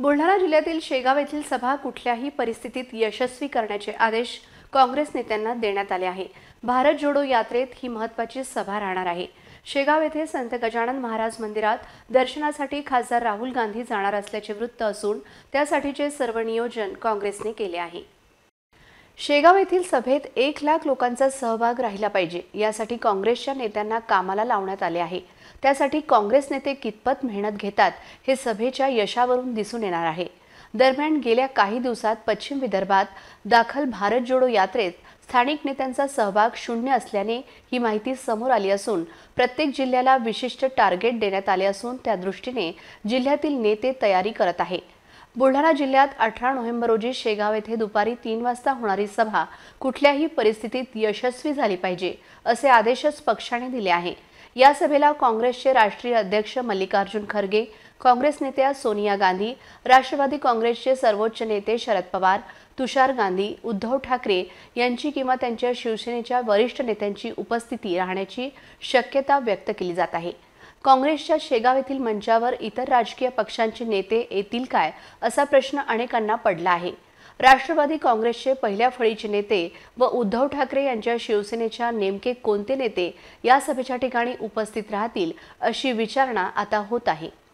बुलढाणा जिल्ह्यातील शेगाव येथील सभा कुठल्याही परिस्थितीत यशस्वी करण्याचे आदेश काँग्रेस नेत्यांना देण्यात आले आहे भारत जोडो यात्रेत ही महत्वाची सभा राहणार आहे शेगाव येथे संत गजानन महाराज मंदिरात दर्शनासाठी खासदार राहुल गांधी जाणार असल्याचे वृत्त असून त्यासाठीचे सर्व नियोजन काँग्रेसने केले आहे शेगाव येथील सभेत एक लाख लोकांचा सहभाग राहिला पाहिजे यासाठी काँग्रेसच्या नेत्यांना कामाला लावण्यात आले आहे त्यासाठी काँग्रेस नेते कितपत मेहनत घेतात हे सभेच्या यशावरून दिसून येणार आहे दरम्यान गेल्या काही दिवसात पश्चिम विदर्भात दाखल भारत जोडो यात्रेत स्थानिक नेत्यांचा सहभाग शून्य असल्याने ही माहिती समोर आली असून प्रत्येक जिल्ह्याला विशिष्ट टार्गेट देण्यात आले असून त्या दृष्टीने जिल्ह्यातील नेते तयारी करत आहे बुलढाणा जिल्ह्यात अठरा नोव्हेंबर रोजी शेगाव येथे दुपारी तीन वाजता होणारी सभा कुठल्याही परिस्थितीत यशस्वी झाली पाहिजे असे आदेशच पक्षाने दिले आहे या सभेला काँग्रेसचे राष्ट्रीय अध्यक्ष मल्लिकार्जुन खरगे काँग्रेस नेत्या सोनिया गांधी राष्ट्रवादी काँग्रेसचे सर्वोच्च नेते शरद पवार तुषार गांधी उद्धव ठाकरे यांची किंवा त्यांच्या शिवसेनेच्या वरिष्ठ नेत्यांची उपस्थिती राहण्याची शक्यता व्यक्त केली जात आहे काँग्रेसच्या शेगाव येथील मंचावर इतर राजकीय पक्षांचे नेते येतील काय असा प्रश्न अनेकांना पडला आहे राष्ट्रवादी काँग्रेसचे पहिल्या फळीचे नेते व उद्धव ठाकरे यांच्या शिवसेनेच्या नेमके कोणते नेते या सभेच्या ठिकाणी उपस्थित राहतील अशी विचारणा आता होत आहे